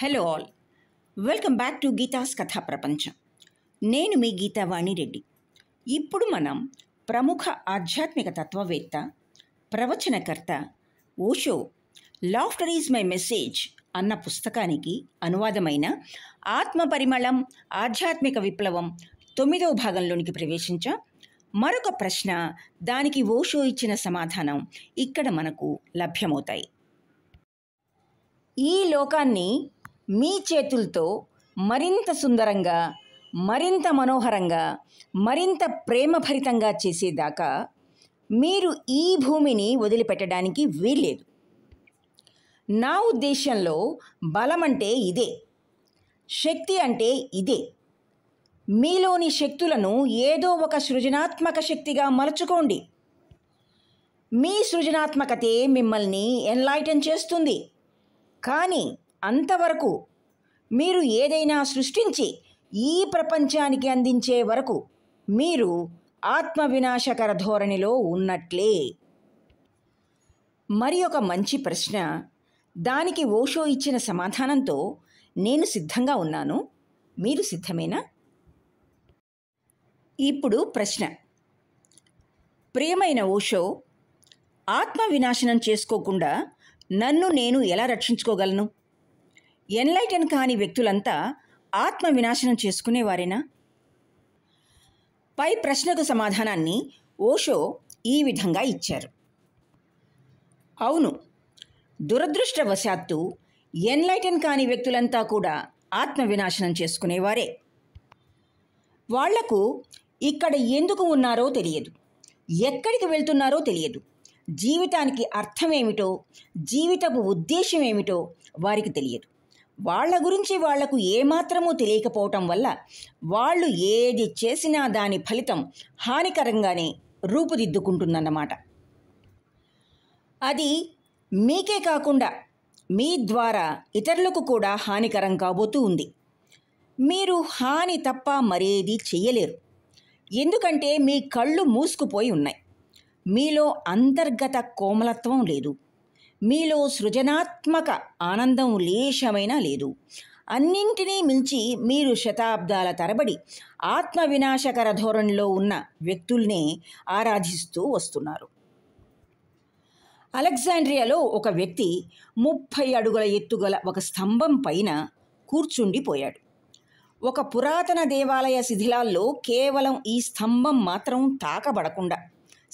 hello all welcome back to Geetha's కథా ప్రపంచం నేను మీ గీతావాణి రెడ్డి ఇప్పుడు మనం ప్రముఖ ఆధ్యాత్మిక తత్వవేత్త ప్రవచనకర్త Osho laughter is my message అన్న పుస్తకానికి అనువాదమైన ఆత్మపరిమళం ఆధ్యాత్మిక విప్లవం తొమ్మిదవ భాగంలోనికి ప్రవేశించాం మరొక ప్రశ్న దానికి ఓషో ఇచ్చిన సమాధానం ఇక్కడ మనకు లభ్యమవుతాయి ఈ లోకాన్ని మీ చేతులతో మరింత సుందరంగా మరింత మనోహరంగా మరింత ప్రేమభరితంగా చేసేదాకా మీరు ఈ భూమిని వదిలిపెట్టడానికి వీల్లేదు నా ఉద్దేశంలో బలం అంటే ఇదే శక్తి అంటే ఇదే మీలోని శక్తులను ఏదో ఒక సృజనాత్మక శక్తిగా మలుచుకోండి మీ సృజనాత్మకతే మిమ్మల్ని ఎన్లైటన్ చేస్తుంది కానీ అంతవరకు మీరు ఏదైనా సృష్టించి ఈ ప్రపంచానికి అందించే వరకు మీరు ఆత్మ వినాశకర ధోరణిలో ఉన్నట్లే మరి ఒక మంచి ప్రశ్న దానికి ఓషో ఇచ్చిన సమాధానంతో నేను సిద్ధంగా ఉన్నాను మీరు సిద్ధమేనా ఇప్పుడు ప్రశ్న ప్రియమైన ఓషో ఆత్మ వినాశనం చేసుకోకుండా నన్ను నేను ఎలా రక్షించుకోగలను ఎన్లైటన్ కాని వ్యక్తులంతా ఆత్మ వినాశనం చేసుకునేవారేనా పై ప్రశ్నకు సమాధానాన్ని ఓషో ఈ విధంగా ఇచ్చారు అవును దురదృష్టవశాత్తు ఎన్లైటన్ కాని వ్యక్తులంతా కూడా ఆత్మ వినాశనం చేసుకునేవారే వాళ్లకు ఇక్కడ ఎందుకు ఉన్నారో తెలియదు ఎక్కడికి వెళ్తున్నారో తెలియదు జీవితానికి అర్థమేమిటో జీవితపు ఉద్దేశం ఏమిటో వారికి తెలియదు వాళ్ల గురించి వాళ్లకు ఏమాత్రమూ తెలియకపోవటం వల్ల వాళ్ళు ఏది చేసినా దాని ఫలితం హానికరంగానే రూపుదిద్దుకుంటుందన్నమాట అది మీకే కాకుండా మీ ద్వారా ఇతరులకు కూడా హానికరం కాబోతూ ఉంది మీరు హాని తప్ప మరేది చెయ్యలేరు ఎందుకంటే మీ కళ్ళు మూసుకుపోయి ఉన్నాయి మీలో అంతర్గత కోమలత్వం లేదు మీలో సృజనాత్మక ఆనందం లేశమైనా లేదు అన్నింటినీ మించి మీరు శతాబ్దాల తరబడి ఆత్మ వినాశకర ధోరణిలో ఉన్న వ్యక్తుల్నే ఆరాధిస్తూ వస్తున్నారు అలెగ్జాండ్రియాలో ఒక వ్యక్తి ముప్పై అడుగుల ఎత్తుగల ఒక స్తంభం పైన కూర్చుండిపోయాడు ఒక పురాతన దేవాలయ శిథిలాల్లో కేవలం ఈ స్తంభం మాత్రం తాకబడకుండా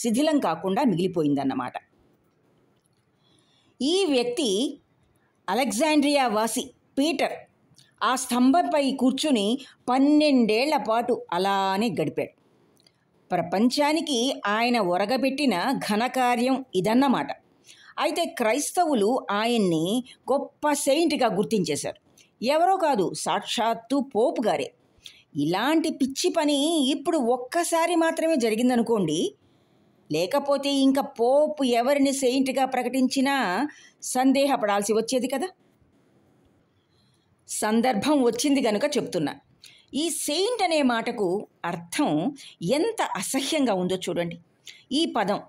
శిథిలం కాకుండా మిగిలిపోయిందన్నమాట ఈ వ్యక్తి అలెగ్జాండ్రియా వాసి పీటర్ ఆ స్తంభంపై కూర్చుని పన్నెండేళ్ల పాటు అలానే గడిపాడు ప్రపంచానికి ఆయన ఒరగబెట్టిన ఘనకార్యం ఇదన్నమాట అయితే క్రైస్తవులు ఆయన్ని గొప్ప సెయింట్గా గుర్తించేశారు ఎవరో కాదు సాక్షాత్తు పోపు గారే ఇలాంటి పిచ్చి పని ఇప్పుడు ఒక్కసారి మాత్రమే జరిగిందనుకోండి లేకపోతే ఇంకా పోపు ఎవరిని సెయింట్గా ప్రకటించినా సందేహపడాల్సి వచ్చేది కదా సందర్భం వచ్చింది గనుక చెప్తున్నా ఈ సెయింట్ అనే మాటకు అర్థం ఎంత అసహ్యంగా ఉందో చూడండి ఈ పదం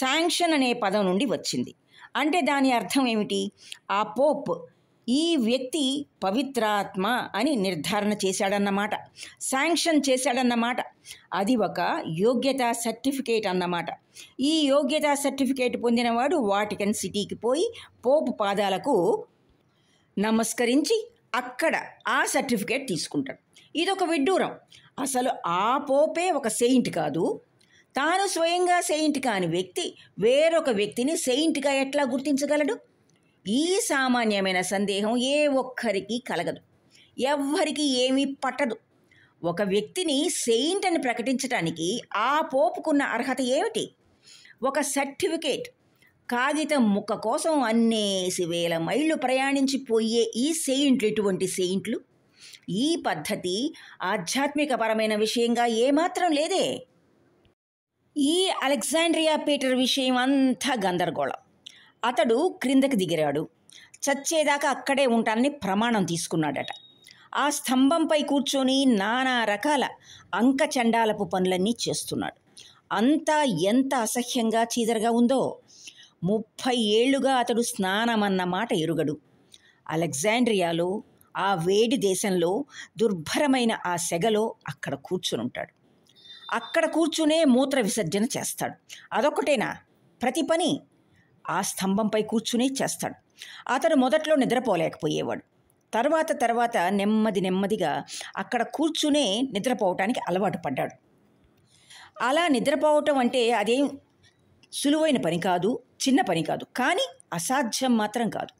శాంక్షన్ అనే పదం నుండి వచ్చింది అంటే దాని అర్థం ఏమిటి ఆ పోప్ ఈ వ్యక్తి పవిత్రాత్మ అని నిర్ధారణ చేశాడన్నమాట శాంక్షన్ చేశాడన్నమాట అది ఒక యోగ్యత సర్టిఫికేట్ అన్నమాట ఈ యోగ్యత సర్టిఫికేట్ పొందినవాడు వాటికన్ సిటీకి పోయి పోపు పాదాలకు నమస్కరించి అక్కడ ఆ సర్టిఫికేట్ తీసుకుంటాడు ఇదొక విడ్డూరం అసలు ఆ పోపే ఒక సెయింట్ కాదు తాను స్వయంగా సెయింట్ కాని వ్యక్తి వేరొక వ్యక్తిని సెయింట్గా ఎట్లా గుర్తించగలడు ఈ సామాన్యమైన సందేహం ఏ ఒక్కరికి కలగదు ఎవ్వరికి ఏమీ పట్టదు ఒక వ్యక్తిని సెయింట్ అని ప్రకటించడానికి ఆ పోపుకున్న అర్హత ఏమిటి ఒక సర్టిఫికేట్ కాగితం ముక్క కోసం అన్నేసి వేల మైళ్ళు ప్రయాణించిపోయే ఈ సెయింట్లు ఇటువంటి సెయింట్లు ఈ పద్ధతి ఆధ్యాత్మికపరమైన విషయంగా ఏమాత్రం లేదే ఈ అలెగ్జాండ్రియా పీటర్ విషయం అంతా గందరగోళం అతడు క్రిందకి దిగిరాడు చచ్చేదాకా అక్కడే ఉంటానని ప్రమాణం తీసుకున్నాడట ఆ స్తంభంపై కూర్చొని నానా రకాల అంకచండాలపు పనులన్నీ చేస్తున్నాడు అంతా ఎంత అసహ్యంగా చీదరగా ఉందో ముప్పై ఏళ్లుగా అతడు స్నానమన్న మాట ఎరుగడు అలెగ్జాండ్రియాలో ఆ వేడి దేశంలో దుర్భరమైన ఆ సెగలో అక్కడ కూర్చుని ఉంటాడు అక్కడ కూర్చునే మూత్ర విసర్జన చేస్తాడు అదొకటేనా ప్రతి పని ఆ స్తంభంపై కూర్చుని చేస్తాడు అతడు మొదట్లో నిద్రపోలేకపోయేవాడు తర్వాత తర్వాత నెమ్మది నెమ్మదిగా అక్కడ కూర్చునే నిద్రపోవటానికి అలవాటు పడ్డాడు అలా నిద్రపోవటం అంటే అదేం సులువైన పని కాదు చిన్న పని కాదు కానీ అసాధ్యం మాత్రం కాదు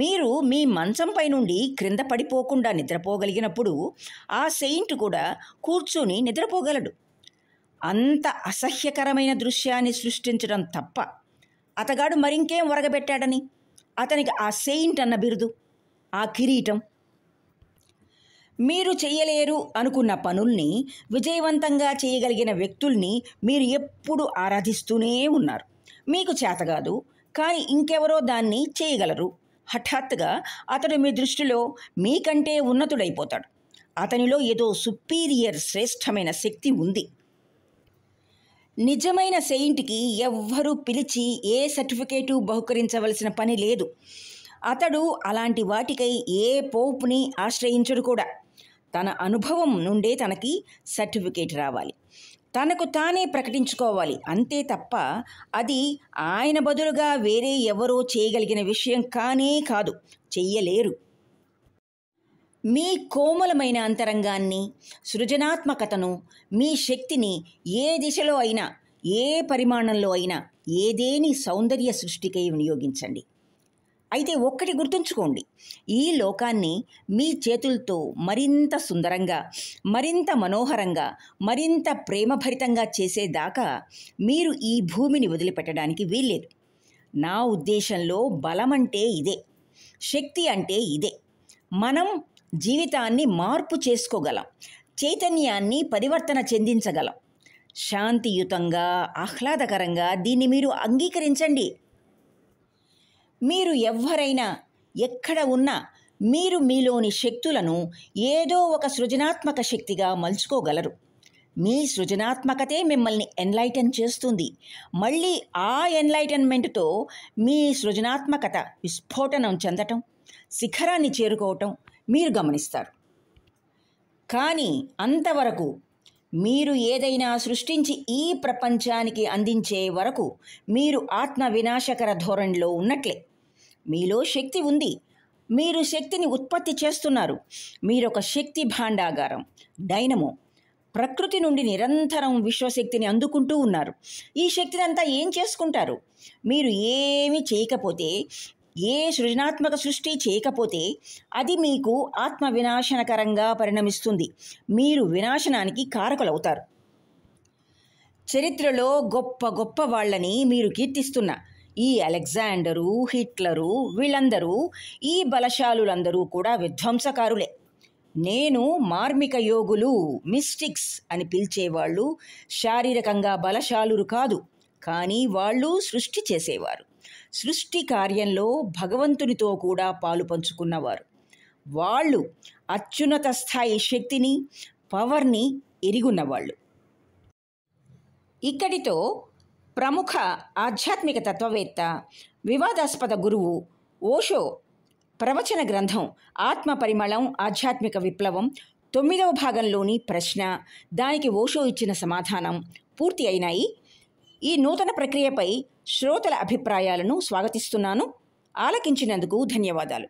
మీరు మీ మంచంపై నుండి క్రింద పడిపోకుండా నిద్రపోగలిగినప్పుడు ఆ సెయింట్ కూడా కూర్చుని నిద్రపోగలడు అంత అసహ్యకరమైన దృశ్యాన్ని సృష్టించడం తప్ప అతగాడు మరింకేం ఒరగబెట్టాడని అతనికి ఆ సెయింట్ అన్న బిరుదు ఆ కిరీటం మీరు చేయలేరు అనుకున్న పనుల్ని విజయవంతంగా చేయగలిగిన వ్యక్తుల్ని మీరు ఎప్పుడు ఆరాధిస్తూనే ఉన్నారు మీకు చేతగాదు కానీ ఇంకెవరో దాన్ని చేయగలరు హఠాత్తుగా అతడు మీ దృష్టిలో మీకంటే ఉన్నతుడైపోతాడు అతనిలో ఏదో సుపీరియర్ శ్రేష్టమైన శక్తి ఉంది నిజమైన సెయింట్కి ఎవ్వరూ పిలిచి ఏ సర్టిఫికేటు బహుకరించవలసిన పని లేదు అతడు అలాంటి వాటికై ఏ పోపుని ఆశ్రయించడు కూడా తన అనుభవం నుండే తనకి సర్టిఫికేట్ రావాలి తనకు తానే ప్రకటించుకోవాలి అంతే తప్ప అది ఆయన బదులుగా వేరే ఎవరో చేయగలిగిన విషయం కానే కాదు చెయ్యలేరు మీ కోమలమైన అంతరంగాన్ని సృజనాత్మకతను మీ శక్తిని ఏ దిశలో అయినా ఏ పరిమాణంలో అయినా ఏదేని సౌందర్య సృష్టికై వినియోగించండి అయితే ఒక్కటి గుర్తుంచుకోండి ఈ లోకాన్ని మీ చేతులతో మరింత సుందరంగా మరింత మనోహరంగా మరింత ప్రేమభరితంగా చేసేదాకా మీరు ఈ భూమిని వదిలిపెట్టడానికి వీల్లేదు నా ఉద్దేశంలో బలం అంటే ఇదే శక్తి అంటే ఇదే మనం జీవితాన్ని మార్పు చేసుకోగలం చైతన్యాన్ని పరివర్తన చెందించగలం శాంతియుతంగా ఆహ్లాదకరంగా దీన్ని మీరు అంగీకరించండి మీరు ఎవ్వరైనా ఎక్కడ ఉన్నా మీరు మీలోని శక్తులను ఏదో ఒక సృజనాత్మక శక్తిగా మలుచుకోగలరు మీ సృజనాత్మకతే మిమ్మల్ని ఎన్లైటన్ చేస్తుంది మళ్ళీ ఆ ఎన్లైటన్మెంట్తో మీ సృజనాత్మకత విస్ఫోటనం చెందటం శిఖరాన్ని చేరుకోవటం మీరు గమనిస్తారు కానీ అంతవరకు మీరు ఏదైనా సృష్టించి ఈ ప్రపంచానికి అందించే వరకు మీరు ఆత్మ వినాశకర ధోరణిలో ఉన్నట్లే మీలో శక్తి ఉంది మీరు శక్తిని ఉత్పత్తి చేస్తున్నారు మీరొక శక్తి భాండాగారం డైనమో ప్రకృతి నుండి నిరంతరం విశ్వశక్తిని అందుకుంటూ ఉన్నారు ఈ శక్తిని అంతా ఏం చేసుకుంటారు మీరు ఏమి చేయకపోతే ఏ సృజనాత్మక సృష్టి చేయకపోతే అది మీకు ఆత్మ వినాశనకరంగా పరిణమిస్తుంది మీరు వినాశనానికి కారకులవుతారు చరిత్రలో గొప్ప గొప్ప వాళ్ళని మీరు కీర్తిస్తున్న ఈ అలెగ్జాండరు హిట్లరు వీళ్ళందరూ ఈ బలశాలులందరూ కూడా విధ్వంసకారులే నేను మార్మిక యోగులు మిస్టిక్స్ అని పిలిచేవాళ్ళు శారీరకంగా బలశాలురు కాదు కానీ వాళ్ళు సృష్టి చేసేవారు సృష్టి కార్యంలో భగవంతునితో కూడా పాలు పంచుకున్నవారు వాళ్ళు అత్యున్నత స్థాయి శక్తిని పవర్ని ఎరిగున్నవాళ్ళు ఇక్కడితో ప్రముఖ ఆధ్యాత్మిక తత్వవేత్త వివాదాస్పద గురువు ఓషో ప్రవచన గ్రంథం ఆత్మ పరిమళం ఆధ్యాత్మిక విప్లవం తొమ్మిదవ భాగంలోని ప్రశ్న దానికి ఓషో ఇచ్చిన సమాధానం పూర్తి అయినాయి ఈ నూతన ప్రక్రియపై శ్రోతల అభిప్రాయాలను స్వాగతిస్తున్నాను ఆలకించినందుకు ధన్యవాదాలు